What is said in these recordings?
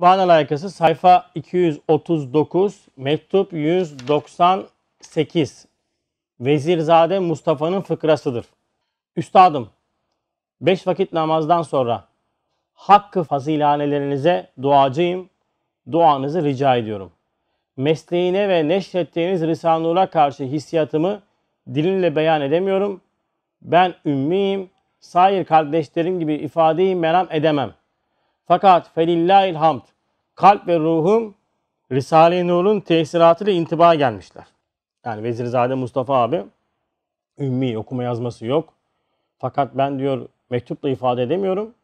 Vana layıkası sayfa 239, mektup 198. Vezirzade Mustafa'nın fıkrasıdır. Üstadım, beş vakit namazdan sonra hakkı fazilanelerinize duacıyım, duanızı rica ediyorum. Mesleğine ve neşrettiğiniz Risanur'a karşı hissiyatımı dilinle beyan edemiyorum. Ben ümmiyim, sair kardeşlerim gibi ifadeyi meram edemem.'' Fakat felillahil hamd. Kalp ve ruhum Risale-i Nur'un tesiratıyla intiba gelmişler. Yani vezirzade Mustafa abi ümmi okuma yazması yok. Fakat ben diyor mektupla ifade edemiyorum.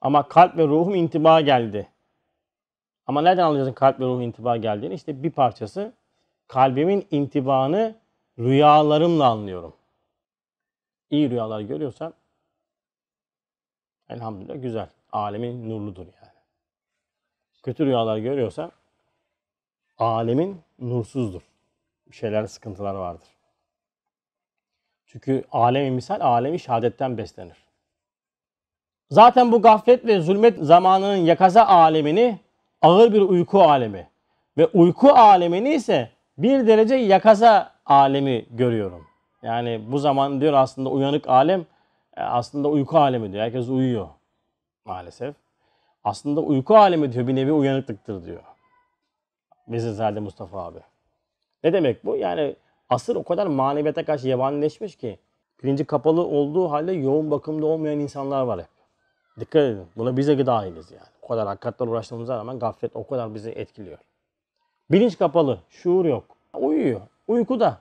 Ama kalp ve ruhum intiba geldi. Ama nereden anlayacaksın kalp ve ruhun intiba geldiğini? İşte bir parçası kalbimin intibanı rüyalarımla anlıyorum. İyi rüyalar görüyorsam elhamdülillah güzel alemin nurludur yani. Kötü rüyalar görüyorsan alemin nursuzdur. Bir şeyler sıkıntılar vardır. Çünkü alemi misal alemi şehadetten beslenir. Zaten bu gaflet ve zulmet zamanının yakaza alemini ağır bir uyku alemi ve uyku alemini ise bir derece yakaza alemi görüyorum. Yani bu zaman diyor aslında uyanık alem e, aslında uyku alemi diyor. Herkes uyuyor maalesef. Aslında uyku alemi diyor bir nevi uyanıklıktır diyor. Vezizade Mustafa abi. Ne demek bu? Yani asır o kadar maneviyata karşı yabanileşmiş ki bilinci kapalı olduğu halde yoğun bakımda olmayan insanlar var hep. Dikkat edin. Buna bize de dahiliz yani. O kadar hakikatler uğraştığımıza rağmen gaflet o kadar bizi etkiliyor. Bilinç kapalı. Şuur yok. Uyuyor. Uykuda.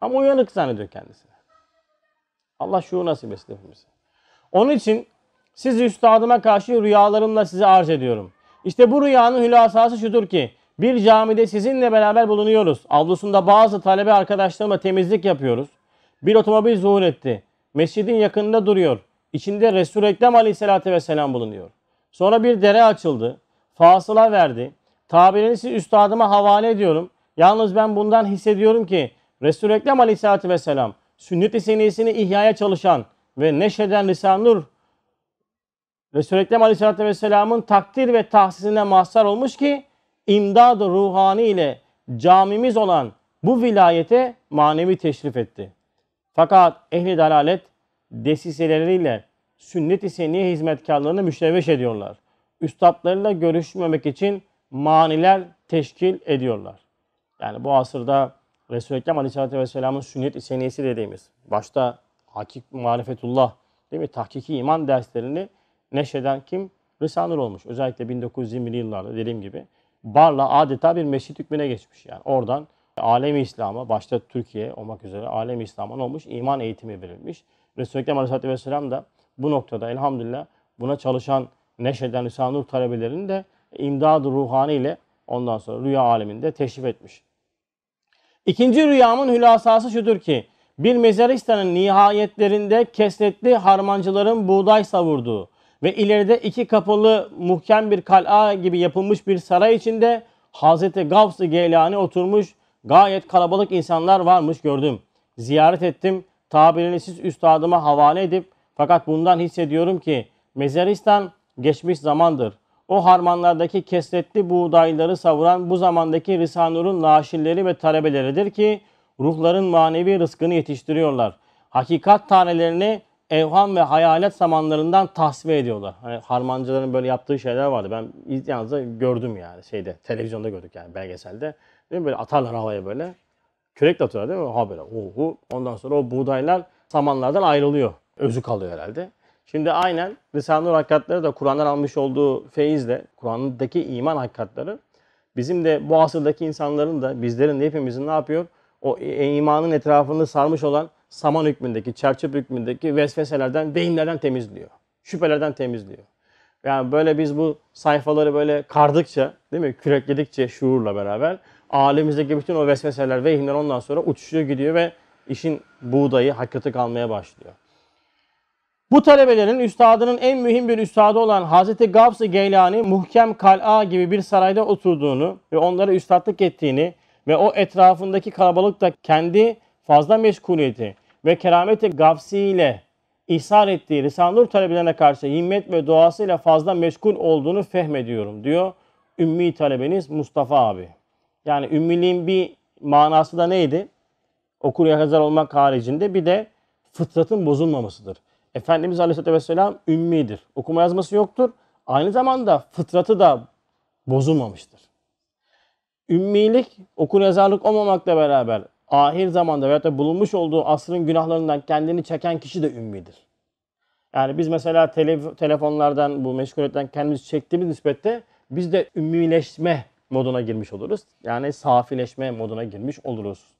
Ama uyanık zannediyor kendisini. Allah şuur nasip etsin hepimize. Onun için siz üstadıma karşı rüyalarımla size arz ediyorum. İşte bu rüyanın hülasası şudur ki bir camide sizinle beraber bulunuyoruz. Avlusunda bazı talebe arkadaşlarımla temizlik yapıyoruz. Bir otomobil zuhur etti. Mescidin yakınında duruyor. İçinde Resul-i Ekrem aleyhissalatü vesselam bulunuyor. Sonra bir dere açıldı. Fasıla verdi. Tabirini siz üstadıma havale ediyorum. Yalnız ben bundan hissediyorum ki Resul-i Ekrem aleyhissalatü vesselam sünnet-i seniyesini ihyaya çalışan ve neşeden risale Resul-i Ekrem Aleyhisselatü Vesselam'ın takdir ve tahsisine mahsar olmuş ki imdad ruhani ile camimiz olan bu vilayete manevi teşrif etti. Fakat ehli dalalet desiseleriyle sünnet-i seniye hizmetkarlarını müşteveş ediyorlar. Üstadlarıyla görüşmemek için maniler teşkil ediyorlar. Yani bu asırda Resul-i Ekrem Aleyhisselatü Vesselam'ın sünnet-i seniyesi dediğimiz başta hakik marifetullah değil mi? Tahkiki iman derslerini Neşeden kim? Rısanur olmuş. Özellikle 1920'li yıllarda dediğim gibi Barla adeta bir mescit hükmüne geçmiş. Yani oradan alemi İslam'a başta Türkiye olmak üzere alemi İslam'a olmuş? iman eğitimi verilmiş. Resulü Ekrem Aleyhisselatü Vesselam da bu noktada elhamdülillah buna çalışan neşeden Rısanur talebelerini de imdad-ı ruhani ile ondan sonra rüya aleminde teşrif etmiş. İkinci rüyamın hülasası şudur ki bir mezaristanın nihayetlerinde kesretli harmancıların buğday savurduğu ve ileride iki kapalı muhkem bir kal'a gibi yapılmış bir saray içinde Hazreti Gavs-ı Geylani oturmuş gayet kalabalık insanlar varmış gördüm. Ziyaret ettim tabirini siz üstadıma havale edip fakat bundan hissediyorum ki mezaristan geçmiş zamandır. O harmanlardaki kesretli buğdayları savuran bu zamandaki Risanur'un naşilleri ve talebeleridir ki ruhların manevi rızkını yetiştiriyorlar. Hakikat tanelerini evham ve hayalet samanlarından tasvir ediyorlar. Hani harmancıların böyle yaptığı şeyler vardı. Ben yalnız gördüm yani şeyde televizyonda gördük yani belgeselde. Değil mi? Böyle atarlar havaya böyle. Kürekle atıyorlar değil mi? Ha böyle. Ohu. Ondan sonra o buğdaylar samanlardan ayrılıyor. Özü kalıyor herhalde. Şimdi aynen Risale-i Nur hakikatleri de Kur'an'dan almış olduğu feyizle, Kur'an'daki iman hakikatları bizim de bu asırdaki insanların da bizlerin de hepimizin ne yapıyor? O e, imanın etrafını sarmış olan saman hükmündeki, çerçöp hükmündeki vesveselerden, beyinlerden temizliyor. Şüphelerden temizliyor. Yani böyle biz bu sayfaları böyle kardıkça, değil mi? Kürekledikçe şuurla beraber alemizdeki bütün o vesveseler, beyinler ondan sonra uçuşuyor gidiyor ve işin buğdayı, hakikati kalmaya başlıyor. Bu talebelerin üstadının en mühim bir üstadı olan Hazreti Gavs-ı Geylani muhkem kal'a gibi bir sarayda oturduğunu ve onlara üstadlık ettiğini ve o etrafındaki kalabalık da kendi fazla meşguliyeti ve kerameti gafsiyle ile ihsar ettiği Risale-i talebelerine karşı himmet ve duasıyla fazla meşgul olduğunu fehmediyorum diyor ümmi talebeniz Mustafa abi. Yani ümmiliğin bir manası da neydi? Okur yazar olmak haricinde bir de fıtratın bozulmamasıdır. Efendimiz Aleyhisselatü Vesselam ümmidir. Okuma yazması yoktur. Aynı zamanda fıtratı da bozulmamıştır. Ümmilik okur yazarlık olmamakla beraber ahir zamanda veyahut da bulunmuş olduğu asrın günahlarından kendini çeken kişi de ümmidir. Yani biz mesela tele, telefonlardan bu meşguliyetten kendimizi çektiğimiz nispette biz de ümmileşme moduna girmiş oluruz. Yani safileşme moduna girmiş oluruz.